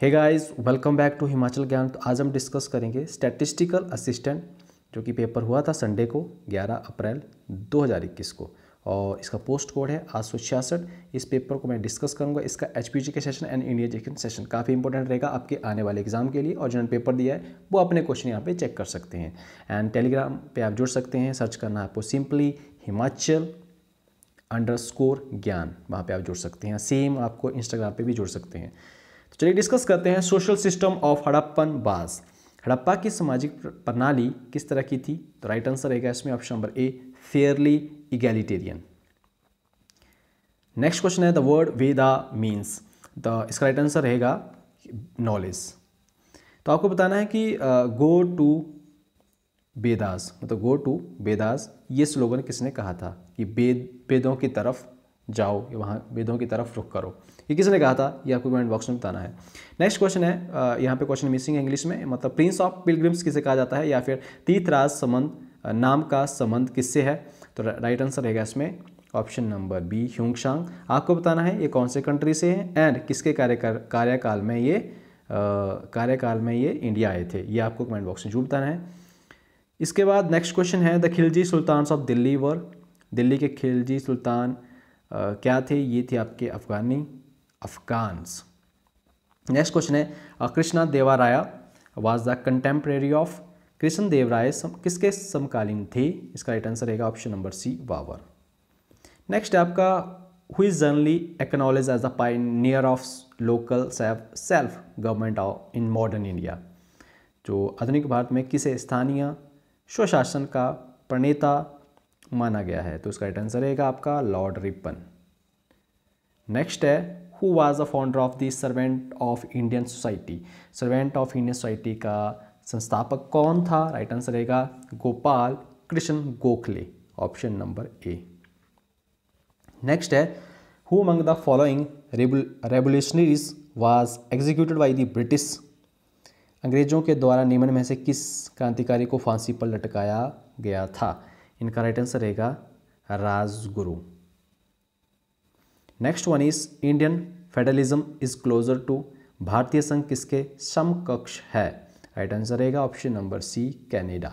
hey guys welcome back to Himachal Gyan तो आज हम डिस्कस करेंगे स्टैटिस्टिकल असिस्टेंट जो कि पेपर हुआ था संडे को 11 अप्रैल 2021 को और इसका पोस्ट कोड है आठ सौ छियासठ इस पेपर को मैं डिस्कस करूंगा इसका H P G K session and India G session काफ़ी इंपॉर्टेंट रहेगा आपके आने वाले एग्जाम के लिए और जिन्होंने पेपर दिया है वो अपने क्वेश्चन यहाँ पे चेक कर सकते हैं एंड टेलीग्राम पे आप जुड़ सकते हैं सर्च करना आपको सिंपली हिमाचल अंडर स्कोर ज्ञान वहाँ पर आप जुड़ सकते हैं सेम आपको इंस्टाग्राम पर भी जुड़ सकते हैं तो चलिए डिस्कस करते हैं सोशल सिस्टम ऑफ हड़प्पन बास हड़प्पा की सामाजिक प्रणाली किस तरह की थी तो राइट आंसर रहेगा इसमें option number A fairly egalitarian next question है the word Veda means the इसका राइट आंसर रहेगा नॉलेज तो आपको बताना है कि गो टू वेदास मतलब गो टू वेदास ये स्लोगन किसने कहा था कि वेद वेदों की तरफ जाओ वहाँ वेदों की तरफ रुख करो ये किसने कहा था ये आपको कमेंट बॉक्स में बताना है नेक्स्ट क्वेश्चन है यहाँ पे क्वेश्चन मिसिंग है इंग्लिश में मतलब प्रिंस ऑफ पिलग्रिम्स किसे कहा जाता है या फिर तीर्थराज संबंध नाम का संबंध किससे है तो राइट आंसर रहेगा इसमें ऑप्शन नंबर बी ह्यूंगशांग आपको बताना है ये कौन से कंट्री से हैं एंड किसके कार्यकाल कार्यकाल में ये कार्यकाल में ये इंडिया आए थे ये आपको कमेंट बॉक्स में जरूर बताना है इसके बाद नेक्स्ट क्वेश्चन है the Khilji sultan of Delhi were Delhi के खिलजी सुल्तान क्या थे ये थे आपके अफगानी अफगान्स नेक्स्ट क्वेश्चन है Krishna Devaraya was the contemporary of Krishna Devaraya सम, किसके समकालीन थे इसका राइट आंसर रहेगा option number C Babur next है आपका who generally acknowledge as the pioneer of local self self government of in modern India जो आधुनिक भारत में किसे स्थानीय स्वशासन का प्रणेता माना गया है तो इसका राइट आंसर रहेगा आपका लॉर्ड रिपन नेक्स्ट है who was a founder of the servant of Indian society servant of Indian society का संस्थापक कौन था राइट आंसर रहेगा Gopal Krishna Gokhale option number A next है who among the following revolutionaries was executed by the British अंग्रेजों के द्वारा नियमन में से किस क्रांतिकारी को फांसी पर लटकाया गया था इनका राइट आंसर रहेगा Rajguru next one is Indian federalism is closer to भारतीय संघ किसके समकक्ष है राइट आंसर रहेगा option number C Canada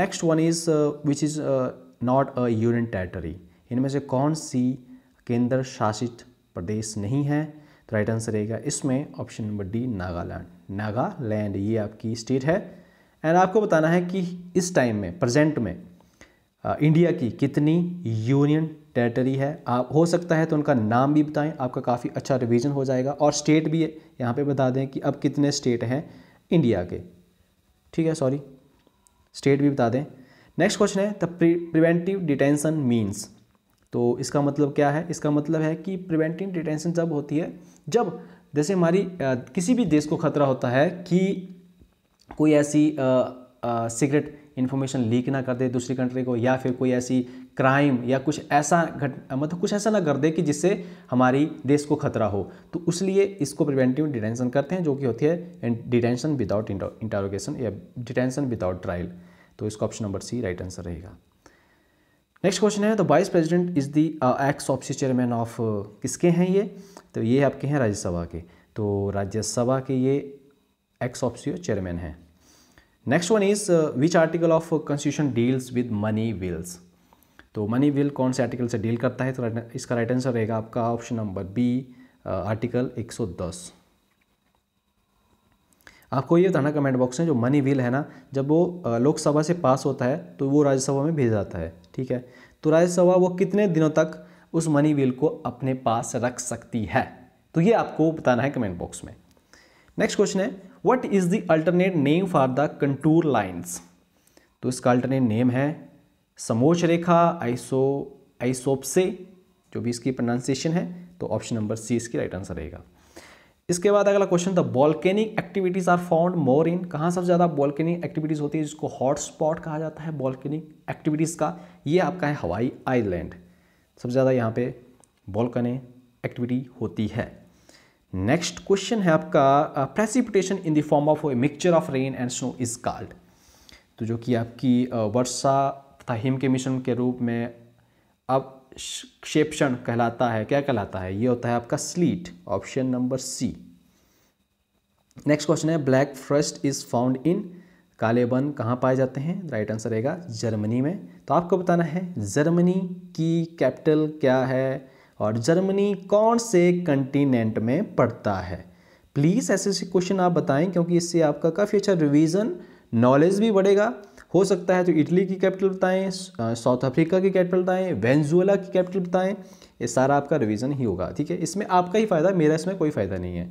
next one is which is not a union territory इनमें से कौन सी केंद्र शासित प्रदेश नहीं है तो राइट आंसर रहेगा इसमें option number D Nagaland Nagaland ये आपकी स्टेट है एंड आपको बताना है कि इस टाइम में प्रेजेंट में इंडिया uh, की कितनी यूनियन टेरिटरी है आप हो सकता है तो उनका नाम भी बताएं आपका काफ़ी अच्छा रिवीजन हो जाएगा और स्टेट भी यहाँ पे बता दें कि अब कितने स्टेट हैं इंडिया के ठीक है सॉरी स्टेट भी बता दें नेक्स्ट क्वेश्चन है द प्रिवेंटिव डिटेंशन मीन्स तो इसका मतलब क्या है इसका मतलब है कि प्रिवेंटिव डिटेंशन जब होती है जब जैसे हमारी uh, किसी भी देश को खतरा होता है कि कोई ऐसी सीक्रेट इन्फॉर्मेशन लीक ना कर दे दूसरी कंट्री को या फिर कोई ऐसी क्राइम या कुछ ऐसा घट मतलब कुछ ऐसा ना कर दे कि जिससे हमारी देश को खतरा हो तो लिए इसको प्रिवेंटिव डिटेंशन करते हैं जो कि होती है डिटेंशन विदाउट इंटारोगेशन या डिटेंशन विदाउट ट्रायल तो इसका option number C right answer रहेगा नेक्स्ट क्वेश्चन है तो vice president is the ex officio chairman of किसके हैं ये तो ये आपके हैं राज्यसभा के तो राज्यसभा के ये एक्स officio चेयरमैन है next one is which article of constitution deals with money bills तो मनी विल कौन से आर्टिकल से डील करता है तो इसका राइट आंसर रहेगा आपका ऑप्शन नंबर बी आर्टिकल 110 आपको ये बताना कमेंट बॉक्स में जो मनी विल है ना जब वो uh, लोकसभा से पास होता है तो वो राज्यसभा में भेजा जाता है ठीक है तो राज्यसभा वो कितने दिनों तक उस मनी विल को अपने पास रख सकती है तो ये आपको बताना है कमेंट बॉक्स में नेक्स्ट क्वेश्चन है what is the alternate name for the contour lines तो इसका अल्टरनेट नेम है समोच रेखा आइसो आइसोपसे जो भी इसकी प्रोनाउंसिएशन है तो ऑप्शन नंबर सी इसकी राइट आंसर रहेगा इसके बाद अगला question the volcanic activities are found more in कहाँ सबसे ज़्यादा बॉल्केनिक एक्टिविटीज़ होती है जिसको हॉटस्पॉट कहा जाता है बॉल्केनिक एक्टिविटीज़ का ये आपका है हवाई आइलैंड सबसे ज़्यादा यहाँ पे बॉल्कने एक्टिविटी होती है नेक्स्ट क्वेश्चन है आपका precipitation in the form of a mixture of rain and snow is called तो जो कि आपकी uh, वर्षा तथा हिम के मिश्रण के रूप में अब क्षेपण कहलाता है क्या कहलाता है ये होता है आपका sleet option number C next question है black frost is found in काले बन कहाँ पाए जाते हैं राइट आंसर रहेगा जर्मनी में तो आपको बताना है जर्मनी की कैपिटल क्या है और जर्मनी कौन से कंटिनेंट में पड़ता है प्लीज़ ऐसे ऐसे क्वेश्चन आप बताएं क्योंकि इससे आपका काफ़ी अच्छा रिवीजन नॉलेज भी बढ़ेगा हो सकता है तो इटली की कैपिटल बताएं साउथ अफ्रीका की कैपिटल बताएं वेंजुएला की कैपिटल बताएं ये सारा आपका रिवीजन ही होगा ठीक है इसमें आपका ही फ़ायदा मेरा इसमें कोई फ़ायदा नहीं है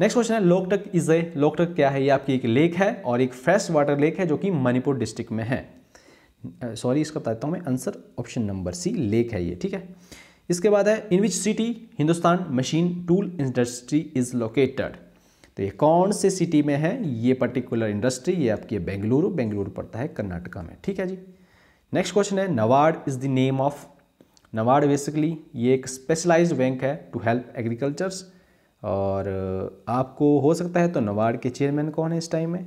नेक्स्ट क्वेश्चन है लोकटक इज ए लोकटक क्या है ये आपकी एक लेक है और एक फ्रेश वाटर लेक है जो कि मणिपुर डिस्ट्रिक्ट में है सॉरी इसका बताता हूँ मैं answer option number C lake है ये ठीक है इसके बाद है in which city Hindustan machine tool industry is located तो ये कौन से सिटी में है ये पर्टिकुलर इंडस्ट्री ये आपकी बेंगलुरु बेंगलुरु पड़ता है कर्नाटका में ठीक है जी नेक्स्ट क्वेश्चन है NABARD is the name of NABARD basically ये एक स्पेशलाइज बैंक है टू हेल्प एग्रीकल्चर्स और uh, आपको हो सकता है तो नवाड के चेयरमैन कौन है इस टाइम में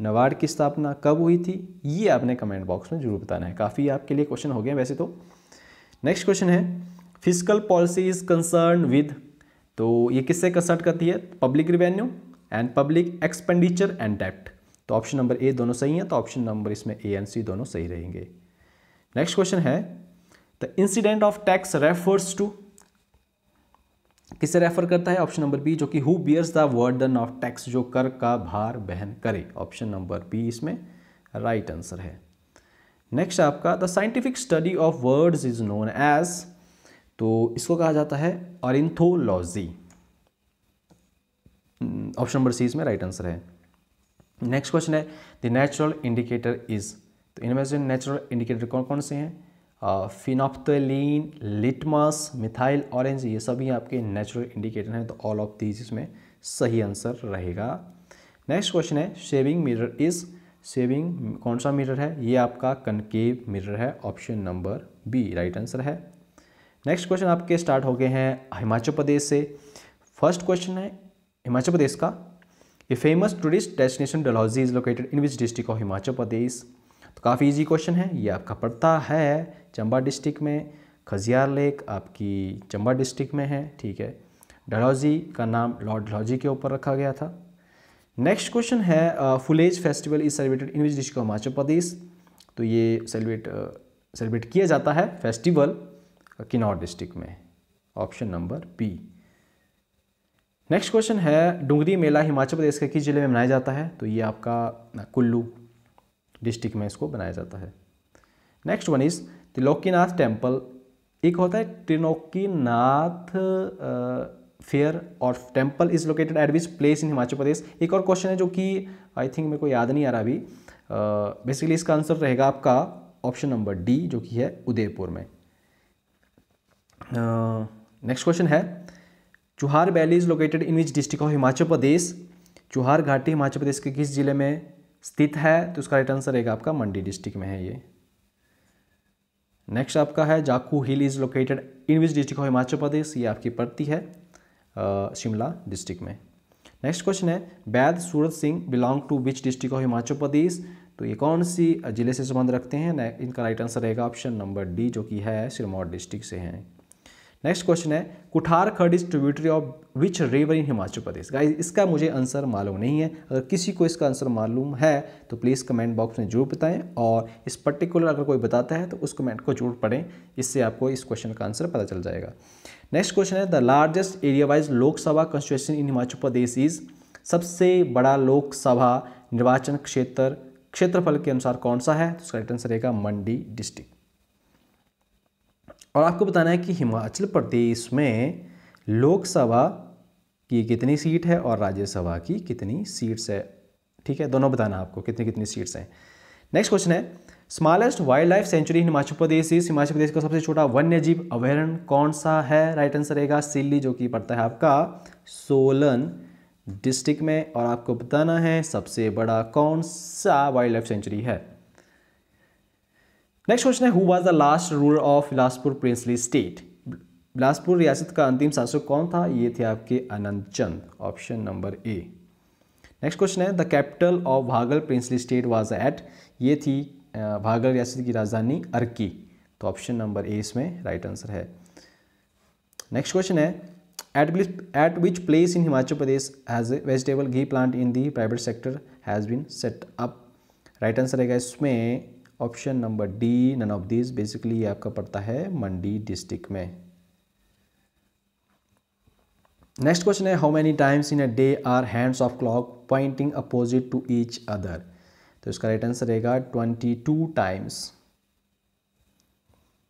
नवाड की स्थापना कब हुई थी ये आपने कमेंट बॉक्स में जरूर बताना है काफ़ी आपके लिए क्वेश्चन हो गए वैसे तो नेक्स्ट क्वेश्चन है physical policy is concern with तो ये किससे कंसर्न करती है public revenue and public expenditure and डेप्ट तो ऑप्शन नंबर ए दोनों सही हैं तो ऑप्शन नंबर इसमें ए एंड सी दोनों सही रहेंगे नेक्स्ट क्वेश्चन है the incident of tax refers to किसे रेफर करता है ऑप्शन नंबर बी जो कि who bears the burden of tax जो कर का भार बहन करे ऑप्शन नंबर बी इसमें राइट right आंसर है नेक्स्ट आपका the scientific study of words is known as तो इसको कहा जाता है ऑरिंथोलॉजी ऑप्शन नंबर सी इसमें राइट आंसर है नेक्स्ट क्वेश्चन है द नेचुरल इंडिकेटर इज तो इनमें से नेचुरल इंडिकेटर कौन कौन से हैं फिनोप्तलिन लिटमस मिथाइल ऑरेंज ये सभी आपके नेचुरल इंडिकेटर हैं तो ऑल ऑफ दीज इसमें सही आंसर रहेगा नेक्स्ट क्वेश्चन है शेविंग मिरर इज शेविंग कौन सा मिरर है ये आपका कनकेव मिरर है option number B right answer है नेक्स्ट क्वेश्चन आपके स्टार्ट हो गए हैं हिमाचल प्रदेश से फर्स्ट क्वेश्चन है हिमाचल प्रदेश का ये famous tourist destination Dalhousie is located in which district of Himachal Pradesh तो काफ़ी इजी क्वेश्चन है ये आपका पड़ता है चंबा डिस्ट्रिक्ट में खजियार लेक आपकी चंबा डिस्ट्रिक्ट में है ठीक है डलहौजी का नाम लॉर्ड डलहौजी के ऊपर रखा गया था नेक्स्ट क्वेश्चन है Phulaich festival is celebrated in which district of Himachal Pradesh तो ये सेलिब्रेट सेलिब्रेट किया जाता है फेस्टिवल किन्नौर डिस्ट्रिक्ट में option number B next question है डुंगरी मेला हिमाचल प्रदेश के किस जिले में मनाया जाता है तो ये आपका कुल्लू डिस्ट्रिक्ट में इसको बनाया जाता है next one is Triloknath temple एक होता है त्रिलोकीनाथ फेयर और temple is located at which place in Himachal Pradesh एक और क्वेश्चन है जो कि आई थिंक मेरे को याद नहीं आ रहा अभी बेसिकली uh, इसका आंसर रहेगा आपका ऑप्शन नंबर डी जो कि है उदयपुर में नेक्स्ट क्वेश्चन है Chuhar valley is located in which district of Himachal Pradesh Chuhar घाटी हिमाचल प्रदेश के किस जिले में स्थित है तो उसका राइट आंसर रहेगा आपका मंडी डिस्ट्रिक्ट में है ये नेक्स्ट आपका है Jakhoo hill is located in which district of Himachal Pradesh ये आपकी पड़ती है शिमला डिस्ट्रिक्ट में नेक्स्ट क्वेश्चन है Baid Surat Singh belong to which district of Himachal Pradesh तो ये कौन सी जिले से संबंध रखते हैं इनका राइट आंसर रहेगा ऑप्शन नंबर डी जो कि है सिरमौर डिस्ट्रिक्ट से हैं नेक्स्ट क्वेश्चन है Kuthar Khad is tributary of which river in Himachal Pradesh guys इसका मुझे आंसर मालूम नहीं है अगर किसी को इसका आंसर मालूम है तो प्लीज़ कमेंट बॉक्स में जरूर बताएं और इस पर्टिकुलर अगर कोई बताता है तो उस कमेंट को जरूर पढ़ें इससे आपको इस क्वेश्चन का आंसर पता चल जाएगा नेक्स्ट क्वेश्चन है the largest area wise Lok Sabha constitution in Himachal Pradesh is सबसे बड़ा लोकसभा निर्वाचन क्षेत्र क्षेत्रफल के अनुसार कौन सा है तो उसका आंसर रहेगा मंडी डिस्ट्रिक्ट और आपको बताना है कि हिमाचल प्रदेश में लोकसभा की कितनी सीट है और राज्यसभा की कितनी सीट्स है ठीक है दोनों बताना आपको कितनी कितनी सीट्स हैं नेक्स्ट क्वेश्चन है smallest wild life sanctuary Himachal Pradesh इस हिमाचल प्रदेश का सबसे छोटा वन्य जीव अभ्यारण्य कौन सा है राइट आंसर रहेगा सिल्ली जो कि पड़ता है आपका सोलन डिस्ट्रिक्ट में और आपको बताना है सबसे बड़ा कौन सा वाइल्ड लाइफ सेंचुरी है नेक्स्ट क्वेश्चन है who was the last ruler of Bilaspur princely state Bilaspur रियासत का अंतिम शासक कौन था ये थे आपके Anant Chand option number A next question है the capital of Bhagal princely state was at ये थी भागल रियासत की राजधानी अर्की तो ऑप्शन नंबर ए इसमें राइट आंसर है नेक्स्ट क्वेश्चन है at at which place in Himachal Pradesh has has vegetable ghee plant in the private sector has has been right answer रहेगा इसमें option number D none of this basically ये आपका पड़ता है Mandi district में नेक्स्ट क्वेश्चन है how many times in a day are hands of clock pointing opposite to each other तो इसका राइट आंसर रहेगा ट्वेंटी टू टाइम्स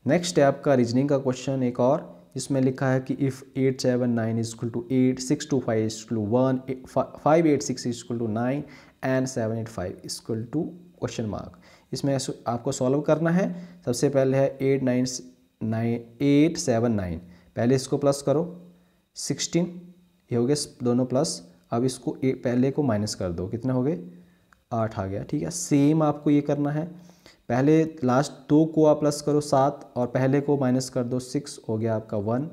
नेक्स्ट है आपका रीजनिंग का क्वेश्चन एक और इसमें लिखा है कि if eight seven nine equal to eight six two five equal to one five eight six equal to nine and seven eight five equal to question mark इसमें आपको सॉल्व करना है सबसे पहले है eight nine nine eight seven nine पहले इसको plus करो सिक्सटीन ये हो गए दोनों प्लस अब इसको ए, पहले को माइनस कर दो कितने हो गए आठ आ गया ठीक है सेम आपको ये करना है पहले लास्ट दो को आप प्लस करो सात और पहले को माइनस कर दो सिक्स हो गया आपका वन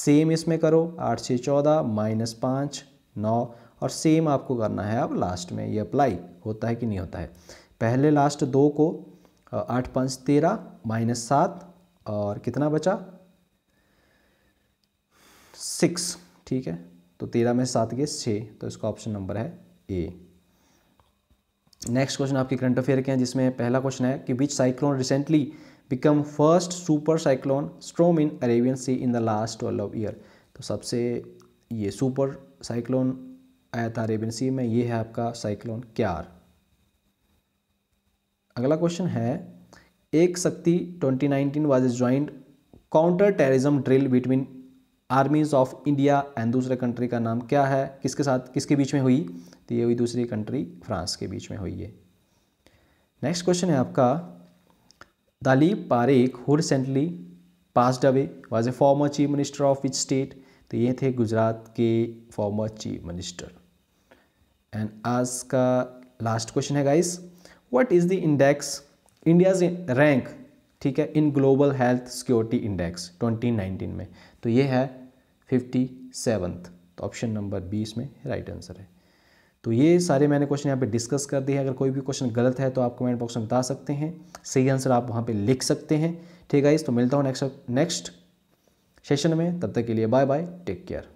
सेम इसमें करो आठ छः चौदह माइनस पाँच नौ और सेम आपको करना है अब लास्ट में ये अप्लाई होता है कि नहीं होता है पहले लास्ट दो को आठ पाँच तेरह माइनस सात और कितना बचा सिक्स ठीक है तो तेरह में सात गए छः तो इसका ऑप्शन नंबर है ए नेक्स्ट क्वेश्चन आपके करंट अफेयर के हैं जिसमें पहला क्वेश्चन है कि which cyclone recently become first super cyclone storm in Arabian sea in the last twelve year तो सबसे ये सुपर साइक्लोन आया था अरेबियन सी में ये है आपका साइक्लोन क्यार अगला क्वेश्चन है एक Shakti 2019 was joint counter terrorism drill between armies of India and दूसरे कंट्री का नाम क्या है किसके साथ किसके बीच में हुई तो ये हुई दूसरी कंट्री फ्रांस के बीच में हुई है नेक्स्ट क्वेश्चन है आपका Dilip Parikh who recently passed away was a former chief minister of which state तो ये थे गुजरात के फॉर्मर चीफ मिनिस्टर एंड आज का लास्ट क्वेश्चन है guys what is the index India's rank ठीक है in global health security index 2019 में तो ये है फिफ्टी सेवन्थ तो ऑप्शन नंबर बीस में राइट आंसर है तो ये सारे मैंने क्वेश्चन यहाँ पे डिस्कस कर दिए हैं अगर कोई भी क्वेश्चन गलत है तो आप कमेंट बॉक्स में बता सकते हैं सही आंसर आप वहाँ पे लिख सकते हैं ठीक है इस तो मिलता हूँ नेक्स्ट नेक्स्ट सेशन में तब तक के लिए बाय बाय टेक केयर